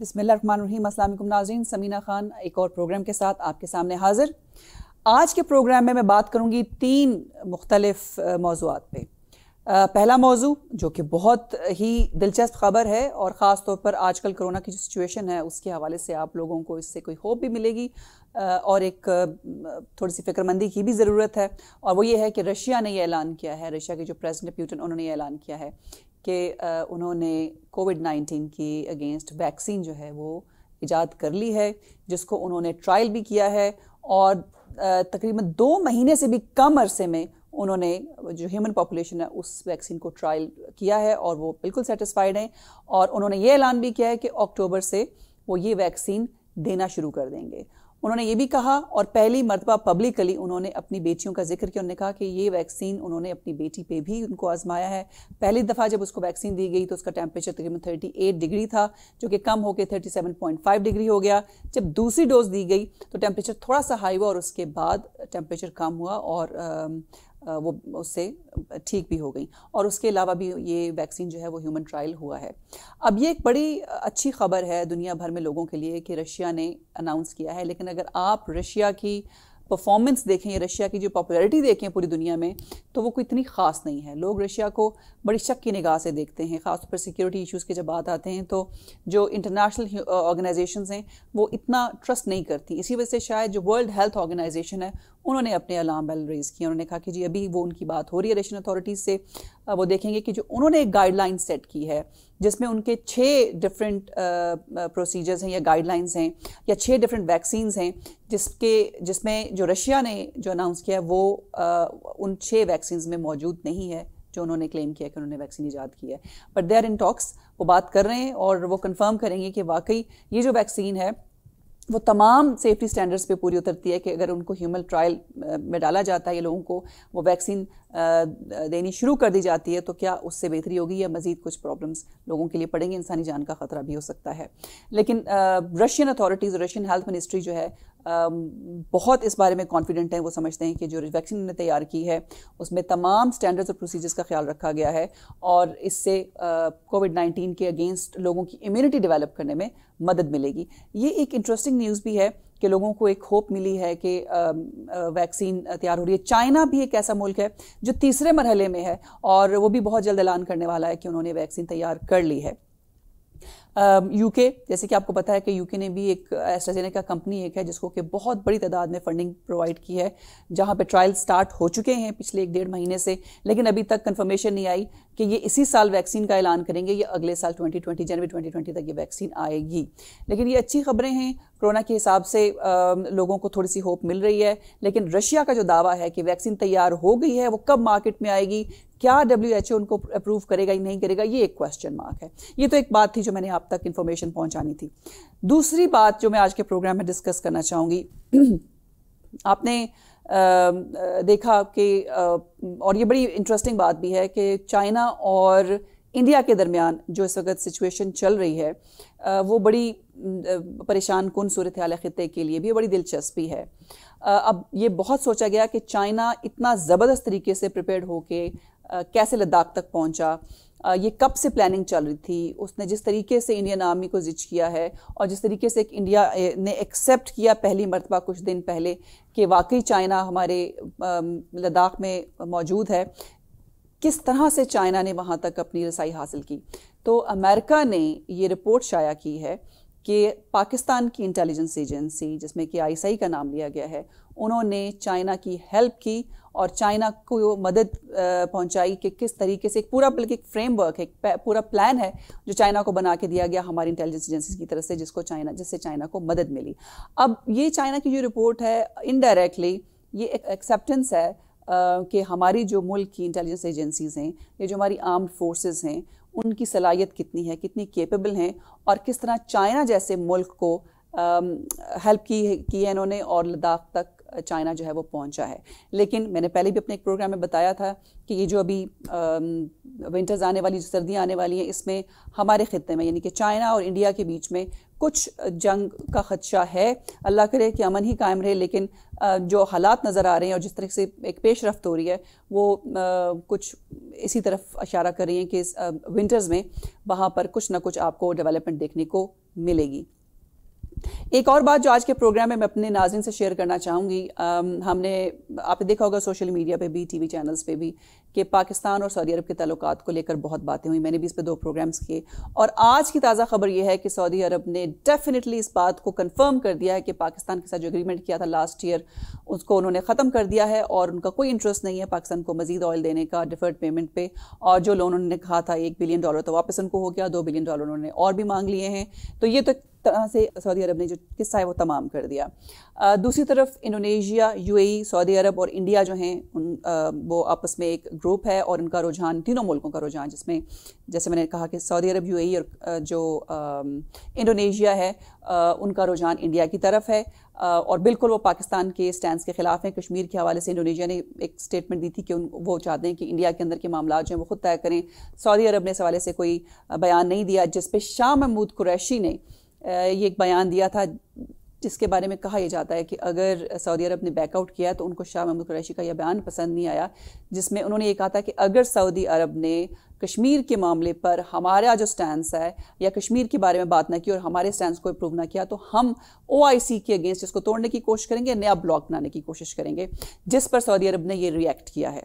बिसमीम नाजीन समीना खान एक और प्रोग्राम के साथ आपके सामने हाजिर आज के प्रोग्राम में मैं बात करूँगी तीन मुख्तलफ मौजूद पे पहला मौजू जो कि बहुत ही दिलचस्प खबर है और ख़ास तौर पर आजकल कोरोना की जो सिचुएशन है उसके हवाले से आप लोगों को इससे कोई होप भी मिलेगी और एक थोड़ी सी फिक्रमंदी की भी ज़रूरत है और वो ये है कि रशिया ने ये ऐलान किया है रशिया के जो प्रेसिडेंट प्यूटन उन्होंने ये ऐलान किया है कि उन्होंने कोविड 19 की अगेंस्ट वैक्सीन जो है वो ईजाद कर ली है जिसको उन्होंने ट्रायल भी किया है और तकरीबन दो महीने से भी कम अरसे में उन्होंने जो ह्यूमन पॉपुलेशन है उस वैक्सीन को ट्रायल किया है और वो बिल्कुल सेटिस्फाइड हैं और उन्होंने ये ऐलान भी किया है कि अक्टूबर से वो ये वैक्सीन देना शुरू कर देंगे उन्होंने ये भी कहा और पहली मरतबा पब्लिकली उन्होंने अपनी बेटियों का जिक्र किया उन्होंने कहा कि ये वैक्सीन उन्होंने अपनी बेटी पे भी उनको आजमाया है पहली दफ़ा जब उसको वैक्सीन दी गई तो उसका टेम्परेचर तकरीबन 38 डिग्री था जो कि कम होकर 37.5 डिग्री हो गया जब दूसरी डोज दी गई तो टेम्परेचर थोड़ा सा हाई हुआ और उसके बाद टेम्परेचर कम हुआ और वो उससे ठीक भी हो गई और उसके अलावा भी ये वैक्सीन जो है वो ह्यूमन ट्रायल हुआ है अब ये एक बड़ी अच्छी खबर है दुनिया भर में लोगों के लिए कि रशिया ने अनाउंस किया है लेकिन अगर आप रशिया की परफॉर्मेंस देखें या रशिया की जो पॉपुलैरिटी देखें पूरी दुनिया में तो वो कोई इतनी ख़ास नहीं है लोग रशिया को बड़ी शक की निगाह से देखते हैं ख़ासतौर पर सिक्योरिटी इश्यूज़ की जब बात आते हैं तो जो इंटरनेशनल ऑर्गेनाइजेशन हैं वो इतना ट्रस्ट नहीं करती इसी वजह से शायद जो वर्ल्ड हेल्थ ऑर्गेनाइजेशन है उन्होंने अपने अलार्म बेल रेज़ किए उन्होंने कहा कि जी अभी वो उनकी बात हो रही है रेशन अथॉरिटीज़ से वो देखेंगे कि जो उन्होंने एक गाइडलाइन सेट की है जिसमें उनके छः डिफरेंट प्रोसीजर्स हैं या गाइडलाइंस हैं या छः डिफरेंट वैक्सीन्स हैं जिसके जिसमें जो रशिया ने जो अनाउंस किया वो आ, उन छः वैक्सीन में मौजूद नहीं है जो उन्होंने क्लेम किया कि उन्होंने वैक्सीन ईजाद की है but they are in talks वो बात कर रहे हैं और वो कंफर्म करेंगे कि वाकई ये जो वैक्सीन है वो तमाम सेफ्टी स्टैंडर्ड्स पे पूरी उतरती है कि अगर उनको ह्यूमन ट्रायल में डाला जाता है या लोगों को वो वैक्सीन देनी शुरू कर दी जाती है तो क्या उससे बेहतरी होगी या मज़ीद कुछ प्रॉब्लम्स लोगों के लिए पड़ेंगे इंसानी जान का ख़तरा भी हो सकता है लेकिन Russian authorities Russian health ministry जो है बहुत इस बारे में कॉन्फिडेंट हैं वो समझते हैं कि जो वैक्सीन ने तैयार की है उसमें तमाम स्टैंडर्ड्स और प्रोसीजर्स का ख्याल रखा गया है और इससे कोविड नाइन्टीन के अगेंस्ट लोगों की इम्यूनिटी डेवलप करने में मदद मिलेगी ये एक इंटरेस्टिंग न्यूज़ भी है कि लोगों को एक होप मिली है कि वैक्सीन तैयार हो रही है चाइना भी एक ऐसा मुल्क है जो तीसरे मरहले में है और वो भी बहुत जल्द ऐलान करने वाला है कि उन्होंने वैक्सीन तैयार कर ली है यूके um, जैसे कि आपको पता है कि यूके ने भी एक एस्ट्राजेनेका कंपनी एक है जिसको कि बहुत बड़ी तादाद में फंडिंग प्रोवाइड की है जहाँ पे ट्रायल स्टार्ट हो चुके हैं पिछले एक डेढ़ महीने से लेकिन अभी तक कंफर्मेशन नहीं आई कि ये इसी साल वैक्सीन का ऐलान करेंगे ये अगले साल 2020 जनवरी 2020 तक ये वैक्सीन आएगी लेकिन ये अच्छी खबरें हैं कोरोना के हिसाब से um, लोगों को थोड़ी सी होप मिल रही है लेकिन रशिया का जो दावा है कि वैक्सीन तैयार हो गई है वो कब मार्केट में आएगी क्या डब्ल्यू उनको अप्रूव करेगा या नहीं करेगा ये एक क्वेश्चन मार्क है ये तो एक बात थी जो मैंने आप तक इन्फॉर्मेशन पहुंचानी थी दूसरी बात जो मैं आज के प्रोग्राम में डिस्कस करना चाहूँगी आपने देखा कि और ये बड़ी इंटरेस्टिंग बात भी है कि चाइना और इंडिया के दरमियान जो इस वक्त सिचुएशन चल रही है वो बड़ी परेशान कन सूरत हाल ख़त्े के लिए भी बड़ी दिलचस्पी है अब ये बहुत सोचा गया कि चाइना इतना ज़बरदस्त तरीके से प्रिपेयर होके कैसे लद्दाख तक पहुंचा ये कब से प्लानिंग चल रही थी उसने जिस तरीके से इंडियन आर्मी को जिच किया है और जिस तरीके से एक इंडिया ने एक्सेप्ट किया पहली मरतबा कुछ दिन पहले कि वाकई चाइना हमारे लद्दाख में मौजूद है किस तरह से चाइना ने वहाँ तक अपनी रसाई हासिल की तो अमेरिका ने ये रिपोर्ट शाया की है कि पाकिस्तान की इंटेलिजेंस एजेंसी जिसमें कि आईएसआई का नाम लिया गया है उन्होंने चाइना की हेल्प की और चाइना को मदद पहुंचाई कि किस तरीके से एक पूरा बल्कि एक फ्रेमवर्क है पूरा प्लान है जो चाइना को बना के दिया गया हमारी इंटेलिजेंस एजेंसी की तरफ से जिसको चाइना जिससे चाइना को मदद मिली अब ये चाइना की जो रिपोर्ट है इनडायरेक्टली ये एक एक्सेप्टेंस है कि हमारी जो मुल्क की इंटेलिजेंस एजेंसीज़ हैं या जो हमारी आर्म्ड फोर्सेज़ हैं उनकी सलाहियत कितनी है कितनी केपेबल हैं और किस तरह चाइना जैसे मुल्क को हेल्प की की है इन्होंने और लद्दाख तक चाइना जो है वो पहुंचा है लेकिन मैंने पहले भी अपने एक प्रोग्राम में बताया था कि ये जो अभी विंटर्स आने वाली जो सर्दियाँ आने वाली हैं इसमें हमारे ख़त्े में यानी कि चाइना और इंडिया के बीच में कुछ जंग का खदशा है अल्लाह करे कि अमन ही कायम रहे लेकिन जो हालात नज़र आ रहे हैं और जिस तरह से एक पेश रफ्त हो रही है वो कुछ इसी तरफ इशारा कर रही हैं कि विंटर्स में वहाँ पर कुछ ना कुछ आपको डेवलपमेंट देखने को मिलेगी एक और बात जो आज के प्रोग्राम में मैं अपने नाजिन से शेयर करना चाहूँगी हमने आपने देखा होगा सोशल मीडिया पे भी टीवी चैनल्स पे भी कि पाकिस्तान और सऊदी अरब के तल्क को लेकर बहुत बातें हुई मैंने भी इस पर दो प्रोग्राम्स किए और आज की ताज़ा खबर यह है कि सऊदी अरब ने डेफिनेटली इस बात को कन्फर्म कर दिया है कि पाकिस्तान के साथ जो एग्रीमेंट किया था लास्ट ईयर उसको उन्होंने ख़त्म कर दिया है और उनका कोई इंटरेस्ट नहीं है पाकिस्तान को मजीद ऑयल देने का डिफर्ड पेमेंट पे और जो लोन उन्होंने कहा था एक बिलियन डॉलर तो वापस उनको हो गया दो बिलियन डॉलर उन्होंने और भी मांग लिए हैं तो ये तो तरह से सऊदी अरब ने जो किस्सा है वो तमाम कर दिया आ, दूसरी तरफ इंडोनेशिया यूएई सऊदी अरब और इंडिया जो हैं उन आ, वो आपस में एक ग्रुप है और इनका रुझान तीनों मुल्कों का रुझान जिसमें जैसे मैंने कहा कि सऊदी अरब यू और जो इंडोनेशिया है उनका रुझान इंडिया की तरफ है और बिल्कुल वो पाकिस्तान के स्टैंड के ख़िलाफ़ हैं कश्मीर के हवाले से इंडोनेशिया ने एक स्टेटमेंट दी थी कि उन वो चाहते हैं कि इंडिया के अंदर के मामला जो हैं वो खुद तय करें सऊदी अरब ने इस हवाले से कोई बयान नहीं दिया जिस पर शाह महमूद कुरैशी ने ये एक बयान दिया था जिसके बारे में कहा यह जाता है कि अगर सऊदी अरब ने बैकआउट किया तो उनको शाह महमूद कुरैशी का यह बयान पसंद नहीं आया जिसमें उन्होंने ये कहा था कि अगर सऊदी अरब ने कश्मीर के मामले पर हमारा जो स्टैंड है या कश्मीर के बारे में बात ना की और हमारे स्टैंड को अप्रूव ना किया तो हम ओ के अगेंस्ट इसको तोड़ने की कोशिश करेंगे नया ब्लॉक बनाने की कोशिश करेंगे जिस पर सऊदी अरब ने यह रिएक्ट किया है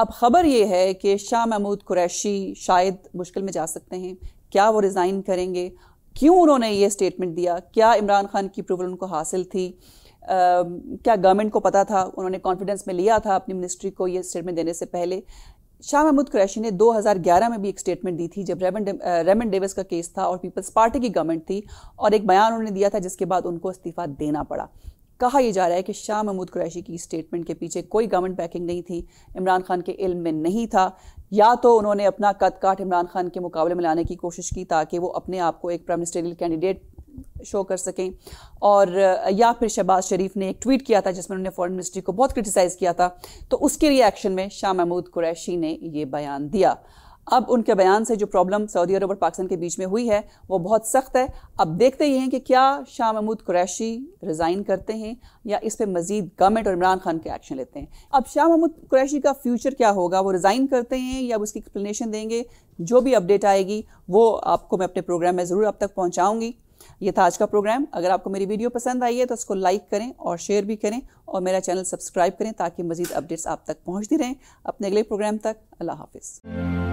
अब खबर ये है कि शाह महमूद कुरैशी शायद मुश्किल में जा सकते हैं क्या वो रिज़ाइन करेंगे क्यों उन्होंने ये स्टेटमेंट दिया क्या इमरान खान की अप्रूवल उनको हासिल थी क्या गवर्नमेंट को पता था उन्होंने कॉन्फिडेंस में लिया था अपनी मिनिस्ट्री को ये स्टेटमेंट देने से पहले शाह महमूद कुरैशी ने 2011 में भी एक स्टेटमेंट दी थी जब रेमन रेमन डेविस का केस था और पीपल्स पार्टी की गवर्नमेंट थी और एक बयान उन्होंने दिया था जिसके बाद उनको इस्तीफा देना पड़ा कहा यह जा रहा है कि शाह महमूद कुरैशी की स्टेटमेंट के पीछे कोई गवर्नमेंट बैकिंग नहीं थी इमरान खान के इल्म में नहीं था या तो उन्होंने अपना कद काट इमरान खान के मुकाबले में लाने की कोशिश की ताकि वो अपने आप को एक प्राइम मिनिस्टरियल कैंडिडेट शो कर सकें और या फिर शहबाज शरीफ ने एक ट्वीट किया था जिसमें उन्होंने फॉरेन मिनिस्ट्री को बहुत क्रिटिसाइज़ किया था तो उसके रिएक्शन में शाह महमूद कुरैशी ने ये बयान दिया अब उनके बयान से जो प्रॉब्लम सऊदी अरब और पाकिस्तान के बीच में हुई है वो बहुत सख्त है अब देखते ही हैं कि क्या शाह महमूद कुरैशी रिज़ाइन करते हैं या इस पर मजीद गवर्नमेंट और इमरान खान के एक्शन लेते हैं अब शाह महमूद कुरैशी का फ्यूचर क्या होगा वो रिज़ाइन करते हैं या उसकी एक्सप्लेनेशन देंगे जो भी अपडेट आएगी वो आपको मैं अपने प्रोग्राम में ज़रूर आप तक पहुँचाऊँगी ये था आज का प्रोग्राम अगर आपको मेरी वीडियो पसंद आई है तो उसको लाइक करें और शेयर भी करें और मेरा चैनल सब्सक्राइब करें ताकि मजीद अपडेट्स आप तक पहुँचती रहें अपने अगले प्रोग्राम तक अल्लाह हाफिज़